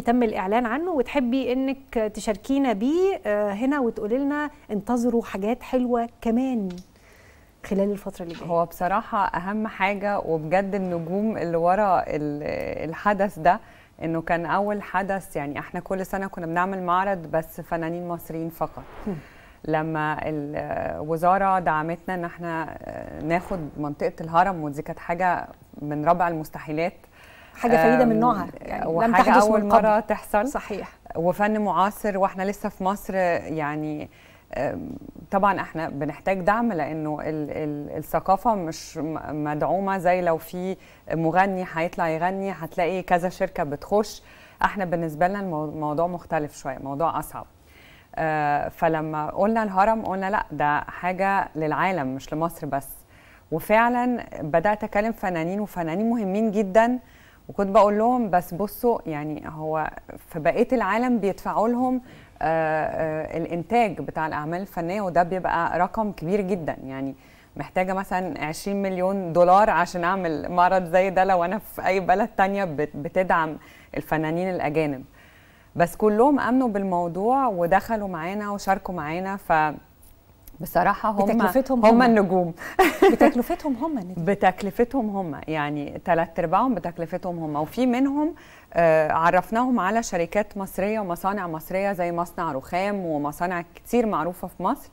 تم الإعلان عنه وتحبي إنك تشاركينا بيه آه، هنا وتقولي لنا انتظروا حاجات حلوة كمان خلال الفترة اللي جاية هو بصراحة أهم حاجة وبجد النجوم اللي ورا الحدث ده انه كان اول حدث يعني احنا كل سنه كنا بنعمل معرض بس فنانين مصريين فقط لما الوزاره دعمتنا ان احنا آه، ناخد منطقه الهرم ودي كانت حاجه من ربع المستحيلات حاجه فريده من نوعها يعني وحاجة لم تحدث اول من قبل. مره تحصل صحيح وفن معاصر واحنا لسه في مصر يعني طبعا احنا بنحتاج دعم لانه ال ال الثقافه مش مدعومه زي لو في مغني هيطلع يغني هتلاقي كذا شركه بتخش احنا بالنسبه لنا الموضوع مختلف شويه موضوع اصعب آه، فلما قلنا الهرم قلنا لا ده حاجه للعالم مش لمصر بس وفعلا بدات اكلم فنانين وفنانين مهمين جدا وكنت بقول لهم بس بصوا يعني هو في بقيه العالم بيدفعوا لهم آه، آه، الانتاج بتاع الاعمال الفنيه وده بيبقى رقم كبير جدا يعني محتاجه مثلا 20 مليون دولار عشان اعمل معرض زي ده لو انا في اي بلد تانية بتدعم الفنانين الاجانب بس كلهم امنوا بالموضوع ودخلوا معانا وشاركوا معانا ف بصراحة هم بتكلفتهم هم, هم النجوم بتكلفتهم هم النجوم بتكلفتهم هم يعني ثلاث ارباعهم بتكلفتهم هم وفي منهم آه، عرفناهم على شركات مصرية ومصانع مصرية زي مصنع رخام ومصانع كتير معروفة في مصر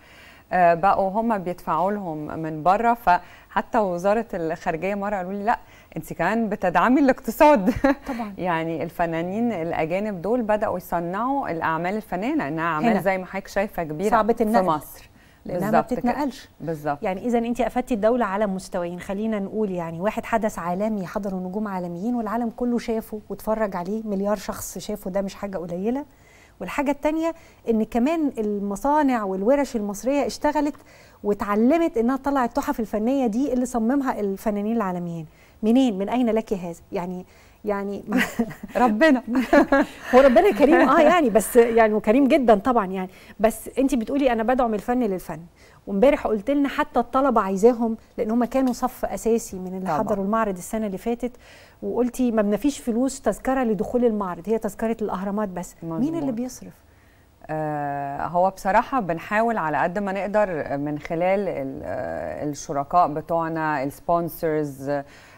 آه، بقوا هم بيدفعوا لهم من بره فحتى وزارة الخارجية مرة قالوا لي لا انت كمان بتدعمي الاقتصاد طبعا يعني الفنانين الاجانب دول بداوا يصنعوا الاعمال الفنيه لانها اعمال زي ما حضرتك شايفه كبيره صعبة في مصر لانها ما بتتنقلش بالظبط يعني اذا انت افدتي الدوله على مستويين خلينا نقول يعني واحد حدث عالمي حضروا نجوم عالميين والعالم كله شافه واتفرج عليه مليار شخص شافه ده مش حاجه قليله والحاجة التانية إن كمان المصانع والورش المصرية اشتغلت واتعلمت إنها تطلع التحف الفنية دي اللي صممها الفنانين العالميين منين من أين لك هذا يعني يعني ربنا هو ربنا كريم اه يعني بس يعني وكريم جدا طبعا يعني بس انت بتقولي انا بدعم الفن للفن وامبارح قلت لنا حتى الطلبه عايزاهم لان هم كانوا صف اساسي من اللي طبعا. حضروا المعرض السنه اللي فاتت وقلتي ما بنفيش فلوس تذكره لدخول المعرض هي تذكره الاهرامات بس مين اللي بيصرف آه، هو بصراحة بنحاول على قد ما نقدر من خلال آه، الشركاء بتوعنا السبونسرز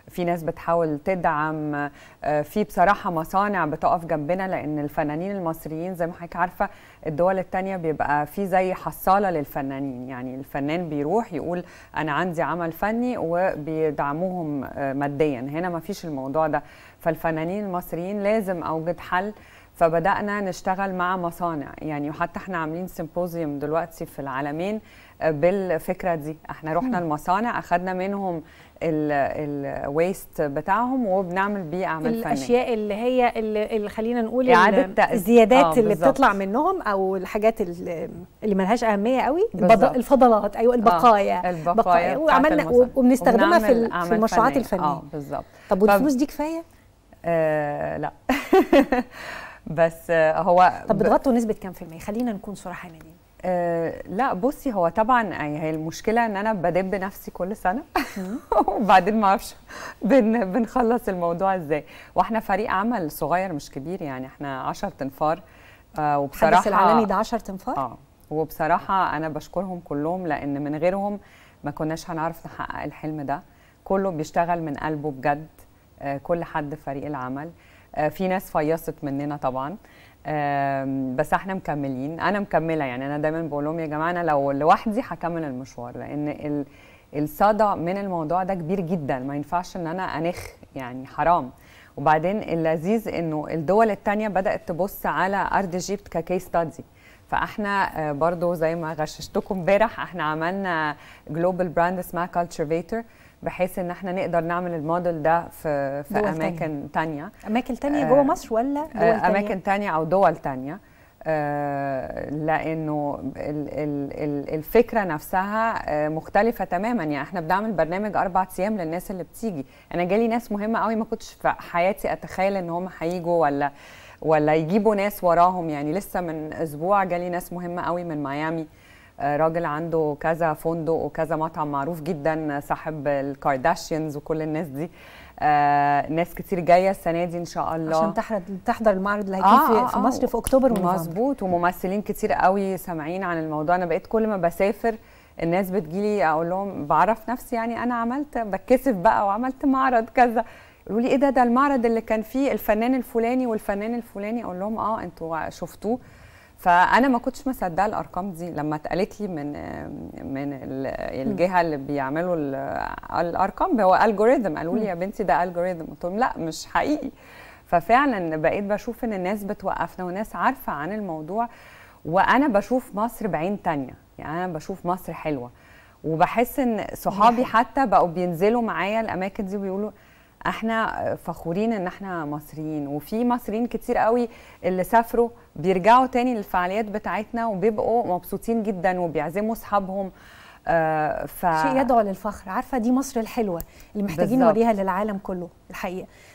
في ناس بتحاول تدعم آه، في بصراحة مصانع بتقف جنبنا لأن الفنانين المصريين زي ما حضرتك عارفة الدول التانية بيبقى في زي حصالة للفنانين يعني الفنان بيروح يقول أنا عندي عمل فني وبيدعموهم ماديا هنا ما فيش الموضوع ده فالفنانين المصريين لازم أوجد حل فبدانا نشتغل مع مصانع يعني وحتى احنا عاملين سيمبوزيوم دلوقتي في العالمين آه، بالفكره دي احنا رحنا المصانع اخذنا منهم الويست بتاعهم وبنعمل بيه اعمال فنيه الاشياء اللي هي اللي خلينا نقول اعاده الزيادات آه، اللي بتطلع منهم او الحاجات اللي ملهاش اهميه قوي الفضلات ايوه البقايا آه البقايا وعملنا وبنستخدمها في, في المشروعات الفنيه اه بالظبط طب والفلوس دي كفايه؟ آه لا بس آه، هو طب بتغطوا نسبه كام في الميه خلينا نكون صراحة صراحانيين أه لا بصي هو طبعا آه، يعني هي المشكله ان انا بدب نفسي كل سنه وبعدين ما اعرفش بن بنخلص الموضوع ازاي واحنا فريق عمل صغير مش كبير يعني احنا 10 تنفار آه وبصراحه الحدث العالمي ده 10 تنفار اه وبصراحه انا بشكرهم كلهم لان من غيرهم ما كناش هنعرف نحقق الحلم ده كله بيشتغل من قلبه بجد آه كل حد في فريق العمل آه، في ناس فيصت مننا طبعا بس احنا مكملين انا مكمله يعني انا دايما بقول لهم يا جماعه انا لو لوحدي هكمل المشوار لان الصدع الصدى من الموضوع ده كبير جدا ما ينفعش ان انا انخ يعني حرام وبعدين اللذيذ انه الدول الثانيه بدأت تبص على ارض ايجيبت ككيس ستادي فاحنا آه، برضو زي ما غششتكم امبارح احنا عملنا جلوبال براند اسمها كالتشرفيتور بحيث ان احنا نقدر نعمل الموديل ده في في اماكن تانية. تانية اماكن تانية آه، جوه مصر ولا دول آه، تانية؟ اماكن تانية او دول تانية آه، لانه الفكره نفسها مختلفه تماما يعني احنا بنعمل برنامج اربع ايام للناس اللي بتيجي انا جالي ناس مهمه قوي ما كنتش في حياتي اتخيل ان هم هيجوا ولا ولا يجيبوا ناس وراهم يعني لسه من اسبوع جالي ناس مهمه قوي من ميامي آه، راجل عنده كذا فندق وكذا مطعم معروف جدا صاحب الكارداشيانز وكل الناس دي آه ناس كتير جايه السنه دي ان شاء الله عشان تحضر تحضر المعرض اللي هيكون آه في, آه في آه. مصر في اكتوبر ونوفمبر مظبوط وممثلين كتير قوي سامعين عن الموضوع انا بقيت كل ما بسافر الناس بتجيلي اقول لهم بعرف نفسي يعني انا عملت بتكسف بقى وعملت معرض كذا يقولوا لي ايه ده ده المعرض اللي كان فيه الفنان الفلاني والفنان الفلاني اقول لهم اه انتوا شفتوه فانا ما كنتش مصدقه الارقام دي لما اتقالت لي من من الجهه اللي بيعملوا الارقام هو الجوريزم قالوا لي يا بنتي ده الجوريزم قلت لهم لا مش حقيقي ففعلا بقيت بشوف ان الناس بتوقفنا وناس عارفه عن الموضوع وانا بشوف مصر بعين تانية يعني انا بشوف مصر حلوه وبحس ان صحابي حتى بقوا بينزلوا معايا الاماكن دي وبيقولوا احنا فخورين ان احنا مصريين وفي مصريين كتير قوي اللي سافروا بيرجعوا تاني للفعاليات بتاعتنا وبيبقوا مبسوطين جدا وبيعزموا اصحابهم آه ف... شيء يدعو للفخر عارفه دي مصر الحلوه اللي محتاجين نوريها للعالم كله الحقيقه